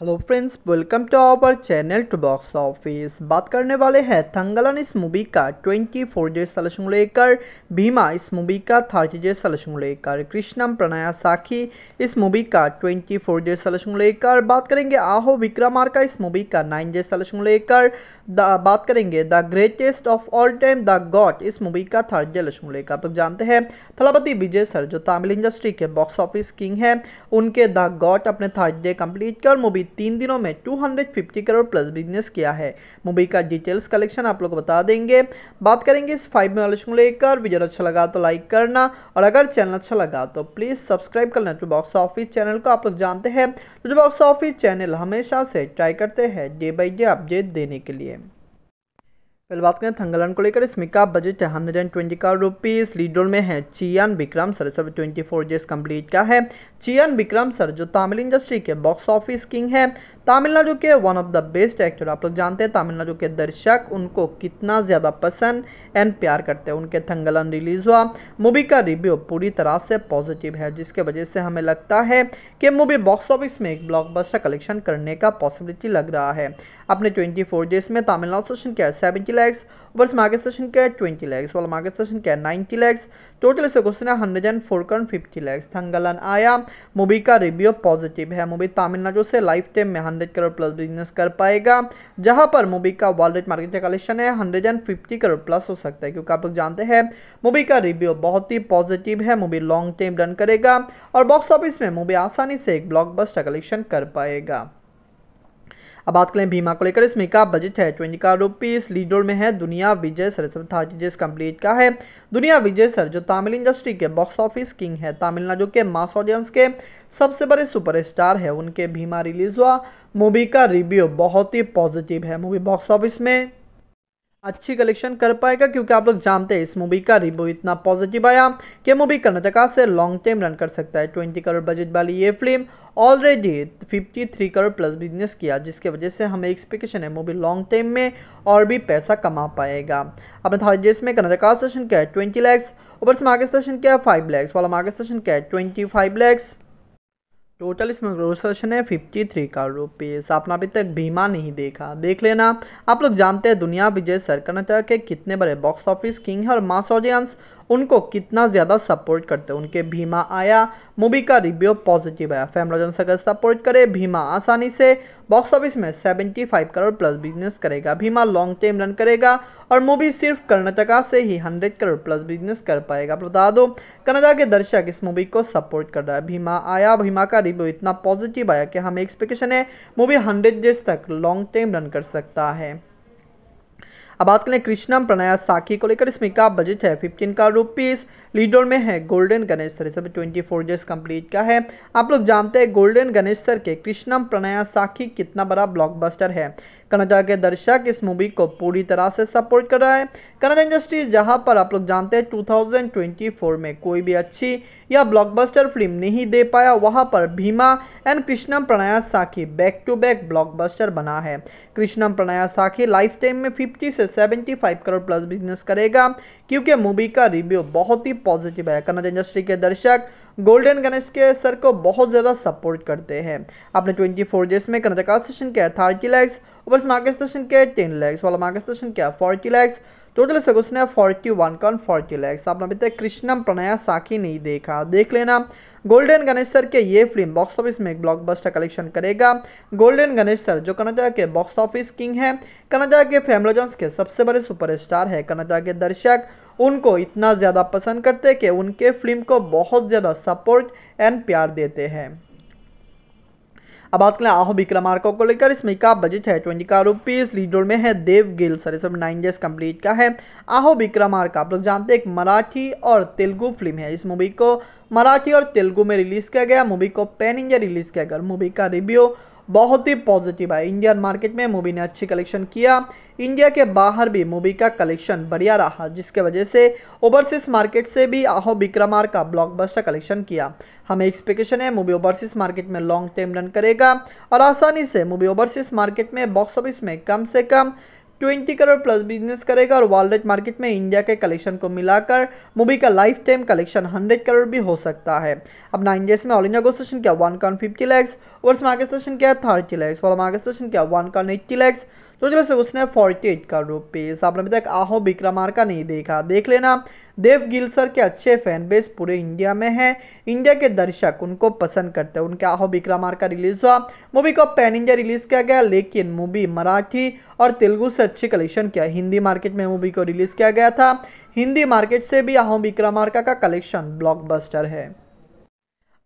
hello friends welcome to our channel two box office बात करने वाले हैं थंगलन इस मूवी का 24 फोर डे सलेक्शन लेकर भीमा इस मूवी का थर्टी डेज सलेक्शन लेकर कृष्णम प्रणया साखी इस मूवी का 24 फोर डे सलेक्शन लेकर बात करेंगे आहो विक्रमार का इस मूवी का नाइन डेज सलेक्शन लेकर द बात करेंगे the greatest of all time the GOAT इस मूवी का थर्ड डे लक्ष्मण लेकर आप जानते हैं थलापति विजय सर जो तमिल इंडस्ट्री के बॉक्स ऑफिस किंग हैं उनके द गॉड अपने थर्ड डे कंप्लीट कर मूवी अभी तीन दिनों में 250 करोड़ प्लस बिजनेस किया है मूवी का डिटेल्स कलेक्शन आप लोग को बता देंगे बात करेंगे इस फाइव में नॉलेज को लेकर वीडियो अच्छा लगा तो लाइक करना और अगर चैनल अच्छा लगा तो प्लीज़ सब्सक्राइब करना टू बॉक्स ऑफिस चैनल को आप लोग जानते हैं टू बॉक्स ऑफिस चैनल हमेशा से ट्राई करते हैं डे बाई डे अपडेट देने के लिए पहले बात करें थंगलन को लेकर इसमें का बजट हंड्रेड एंड ट्वेंटी का रुपीज़ लीडोर में है चियान विक्रम सर सब ट्वेंटी फोर डेज कंप्लीट का है चियान विक्रम सर जो तमिल इंडस्ट्री के बॉक्स ऑफिस किंग है तमिलनाडु के one of the best actor आप लोग जानते हैं तमिलनाडु के दर्शक उनको कितना ज़्यादा पसंद एंड प्यार करते हैं उनके थंगलन रिलीज़ हुआ मूवी का रिव्यू पूरी तरह से पॉजिटिव है जिसके वजह से हमें लगता है कि मूवी बॉक्स ऑफिस में एक ब्लॉकबस्टर कलेक्शन करने का पॉसिबिलिटी लग रहा है अपने ट्वेंटी फोर डेज में तमिलनाडु सेशन के सेवेंटी लैक्स वर्ष मार्केट सेशन क्या ट्वेंटी लैक्स वाला मार्केट सेशन क्या है लैक्स टोटल इसका क्वेश्चन है हंड्रेड एंड फोर कॉन फिफ्टी लैक्स थंगलन आया मूवी का रिव्यू पॉजिटिव है मूवी तमिलनाडु से लाइफ टाइम में हंड्रेड करोड़ प्लस बिजनेस कर पाएगा जहां पर मूवी का वर्ल्ड रेट मार्केट कलेक्शन है hundred and fifty crore plus हो सकता है क्योंकि आप लोग जानते हैं मूवी का रिव्यू बहुत ही पॉजिटिव है मूवी लॉन्ग टाइम रन करेगा और बॉक्स ऑफिस में मूवी आसानी से एक ब्लॉकबस्टर कलेक्शन कर पाएगा अब बात करें भीमा को लेकर इसमें का बजट है ट्वेंटी का रुपीज़ लीडर में है दुनिया विजय सर जिस कंप्लीट का है दुनिया विजय सर जो तमिल इंडस्ट्री के बॉक्स ऑफिस किंग है तमिलनाडु के मास ऑडियंस के सबसे बड़े सुपरस्टार है उनके भीमा रिलीज हुआ मूवी का रिव्यू बहुत ही पॉजिटिव है मूवी बॉक्स ऑफिस में अच्छी कलेक्शन कर पाएगा क्योंकि आप लोग जानते हैं इस मूवी का रिव्यू इतना पॉजिटिव आया कि मूवी कर्नाटका से लॉन्ग टर्म रन कर सकता है ट्वेंटी करोड़ बजट वाली ये film already 53 crore plus business किया जिसके वजह से हमें एक्सपेक्टेशन है मूवी लॉन्ग टर्म में और भी पैसा कमा पाएगा अपने थर्ड देश में कर्नाटका सेशन क्या है ट्वेंटी लैक्स ऊपर से मार्केट सेशन क्या है फाइव लैक्स वाला मार्केट सेशन क्या है ट्वेंटी फाइव लैक्स टोटल इसमें ग्रोसेशन है फिफ्टी थ्री करोड़ रुपीज़ आपने अभी तक भीमा नहीं देखा देख लेना आप लोग जानते हैं दुनिया विजय सरकनटा के कितने बड़े बॉक्स ऑफिस किंग है और मास ऑडियंस उनको कितना ज़्यादा सपोर्ट करते हैं उनके भीमा आया मूवी का रिव्यू पॉजिटिव आया से अगर सपोर्ट करे भीमा आसानी से बॉक्स ऑफिस में 75 करोड़ प्लस बिजनेस करेगा भीमा लॉन्ग टर्म रन करेगा और मूवी सिर्फ कर्नाटका से ही 100 करोड़ प्लस बिजनेस कर पाएगा बता दो कनाडा के दर्शक इस मूवी को सपोर्ट कर रहा है भीमा आया भीमा का रिव्यू इतना पॉजिटिव आया कि हमें एक्सपेक्टेशन है मूवी हंड्रेड डेज तक लॉन्ग टर्म रन कर सकता है अब बात करें कृष्णम प्रणया साखी को लेकर इसमें का बजट है फिफ्टीन का रुपीस लीडर में है गोल्डन गणेश सर इसमें ट्वेंटी फोर डेज कंप्लीट का है आप लोग जानते हैं गोल्डन गणेश सर के कृष्णम प्रणया साखी कितना बड़ा ब्लॉकबस्टर है कनाडा के दर्शक इस मूवी को पूरी तरह से सपोर्ट कर रहा है कनाडा इंडस्ट्री जहां पर आप लोग जानते हैं 2024 में कोई भी अच्छी या ब्लॉकबस्टर फिल्म नहीं दे पाया वहां पर भीमा एंड कृष्णम प्रणया साखी बैक टू बैक ब्लॉकबस्टर बना है कृष्णम प्रणया साखी लाइफ टाइम में 50 से 75 करोड़ प्लस बिजनेस करेगा क्योंकि मूवी का रिव्यू बहुत ही पॉजिटिव है कनाडा इंडस्ट्री के दर्शक गोल्डन गणेश के सर को बहुत ज़्यादा सपोर्ट करते हैं अपने ट्वेंटी फोर डेज में कर्नाटका सेशन के लैक्स और से मार्केट स्टेशन के टेन लैक्स वाला मार्केट स्टेशन क्या फोर्टी लैक्स टोटल इसका क्वेश्चन है फोर्टी वन कॉन फोर्टी लैक्स आपने अभी तक कृष्णम प्रणय साखी नहीं देखा देख लेना गोल्डन गणेश सर के ये फिल्म बॉक्स ऑफिस में एक ब्लॉकबस्टर कलेक्शन करेगा गोल्डन गणेश सर जो कनाडा के बॉक्स ऑफिस किंग है कनाडा के फैमलोजॉन्स के सबसे बड़े सुपरस्टार है कनाडा के दर्शक उनको इतना ज़्यादा पसंद करते कि उनके फिल्म को बहुत ज़्यादा सपोर्ट एंड प्यार देते हैं अब बात करें आहो विक्रमार्को को लेकर इसमें का बजट है ट्वेंटी का रुपीज़ लीडर में है देव गिल सर सब नाइन डेज कंप्लीट का है आहो विक्रमार्का आप लोग जानते हैं एक मराठी और तेलुगु फिल्म है इस मूवी को मराठी और तेलुगु में रिलीज़ किया गया मूवी को पेन इंडिया रिलीज़ किया गया मूवी का रिव्यू बहुत ही पॉजिटिव है इंडियन मार्केट में मूवी ने अच्छी कलेक्शन किया इंडिया के बाहर भी मूवी का कलेक्शन बढ़िया रहा जिसके वजह से ओवरसीज मार्केट से भी आहो बिक्रमार का ब्लॉकबस्टर कलेक्शन किया हमें एक्सपेक्टेशन है मूवी ओवरसीज मार्केट में लॉन्ग टर्म रन करेगा और आसानी से मूवी ओवरसीज मार्केट में बॉक्स ऑफिस में कम से कम 20 करोड़ प्लस बिजनेस करेगा और वर्ल्ड मार्केट में इंडिया के कलेक्शन को मिलाकर मूवी का लाइफ टाइम कलेक्शन 100 करोड़ भी हो सकता है अब नाइन डेज में ऑल इंडिया को किया वन कॉन फिफ्टी लैक्स और मार्केट आगे सेशन किया थर्टी लैक्स और मार्केट सेशन किया वन कॉन एट्टी लैक्स तो चलो सगुस उसने फोर्टी एट का रूप पेस आपने अभी तक आहो विक्रमार्का नहीं देखा देख लेना देव गिल सर के अच्छे फैन बेस पूरे इंडिया में है इंडिया के दर्शक उनको पसंद करते हैं उनके आहो विक्रमार्का रिलीज हुआ मूवी को पैन इंडिया रिलीज किया गया लेकिन मूवी मराठी और तेलुगु से अच्छे कलेक्शन किया हिंदी मार्केट में मूवी को रिलीज किया गया था हिंदी मार्केट से भी आहो विक्रमार्का का कलेक्शन ब्लॉक है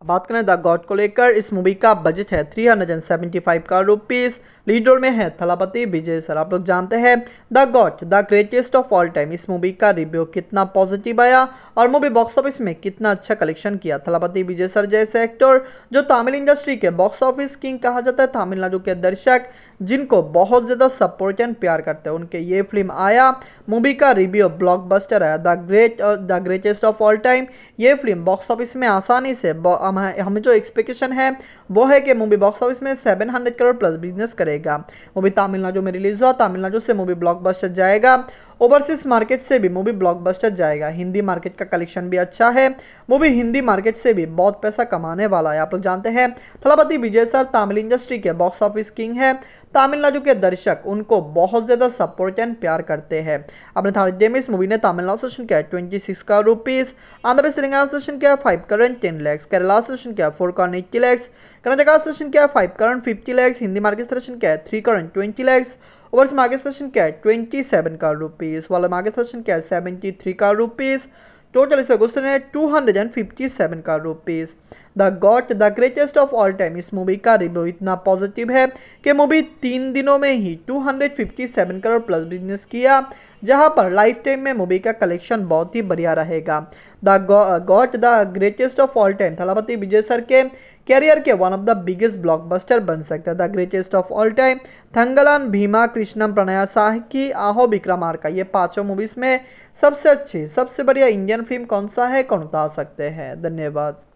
बात करें द गॉड को लेकर इस मूवी का बजट है three hundred and seventy five crore rupees lead role में है थलापति विजय सर आप लोग जानते हैं the GOAT the greatest of all time इस मूवी का रिव्यू कितना पॉजिटिव आया और मूवी बॉक्स ऑफिस में कितना अच्छा कलेक्शन किया थलापति विजय सर जैसे एक्टर जो तमिल इंडस्ट्री के बॉक्स ऑफिस किंग कहा जाता है तमिलनाडु के दर्शक जिनको बहुत ज़्यादा सपोर्ट एंड प्यार करते हैं उनके ये फिल्म आया मूवी का रिव्यू ब्लॉक आया the great the greatest of all time ये फिल्म बॉक्स ऑफिस में आसानी से हमें जो एक्सपेक्टेशन है वो है कि मूवी बॉक्स ऑफिस में seven hundred crore plus business करेगा मूवी तमिलनाडु में रिलीज हुआ तमिलनाडु से मूवी ब्लॉकबस्टर जाएगा ओवरसीज मार्केट से भी मूवी ब्लॉकबस्टर जाएगा हिंदी मार्केट का कलेक्शन भी अच्छा है मूवी हिंदी मार्केट से भी बहुत पैसा कमाने वाला है आप लोग जानते हैं थलापति विजय सर तमिल इंडस्ट्री के बॉक्स ऑफिस किंग है तमिलनाडु के दर्शक उनको बहुत ज़्यादा सपोर्ट एंड प्यार करते हैं अपने थर्ड में इस मूवी ने तमिलनाडु सेशन किया ट्वेंटी सिक्स का रुपीज़ आंध्र प्रदेश तेलंगाना सेशन किया फाइव करोड़ टेन लैक्स केरला सेशन किया फोर करोड़ इक्की लैक्स करंट अकाउंट सेशन क्या है फाइव करंट फिफ्टी लैक्स हिंदी मार्केट सेशन क्या है थ्री करंट ट्वेंटी लैक्स ओवर्स मार्केट सेशन क्या है ट्वेंटी सेवन का रुपीज़ वाला मार्केट सेशन क्या है सेवेंटी थ्री का रुपीज़ टोटल इसका क्वेश्चन है two hundred and fifty seven का rupees the GOAT the greatest of all time इस मूवी का रिव्यू इतना पॉजिटिव है कि मूवी तीन दिनों में ही 257 करोड़ प्लस बिजनेस किया जहां पर लाइफ टाइम में मूवी का कलेक्शन बहुत ही बढ़िया रहेगा the GOAT the greatest of all time Thalapathy Vijay sir के कैरियर के one of the biggest blockbuster बन सकता है the greatest of all time Thangalaan Bhimaa Krishnam Pranaya Sakhi की आहो विक्रमार्का ये पांचों मूवीज में सबसे अच्छी सबसे बढ़िया इंडियन फिल्म कौन सा है कौन बता सकते हैं धन्यवाद